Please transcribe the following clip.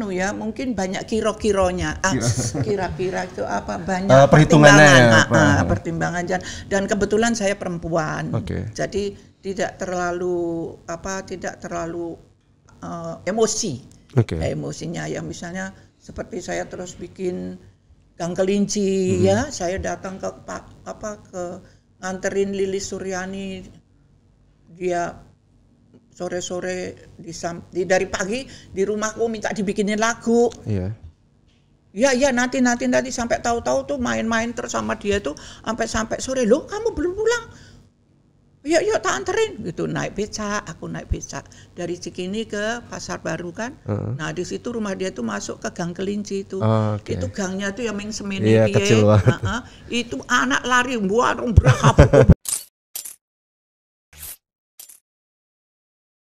anu ya mungkin banyak kiro-kironya ah, kira-kira itu apa banyak uh, pertimbangan ya, apa? Ah, ah, pertimbangan dan, dan kebetulan saya perempuan okay. jadi tidak terlalu apa tidak terlalu uh, emosi okay. emosinya ya misalnya seperti saya terus bikin gang kelinci hmm. ya saya datang ke apa ke nganterin Lili Suryani dia sore-sore di, di dari pagi di rumahku minta dibikinin lagu. Iya. ya ya nanti nanti nanti sampai tahu-tahu tuh main-main terus sama dia tuh sampai sampai sore loh kamu belum pulang. Iya yuk ya, tak anterin gitu naik beca aku naik beca dari Cikini ke Pasar Baru kan. Uh Nah di situ rumah dia tuh masuk ke Gang Kelinci itu. Oh, okay. Itu gangnya tuh yang main semini yeah, Uh -huh. Itu anak lari buat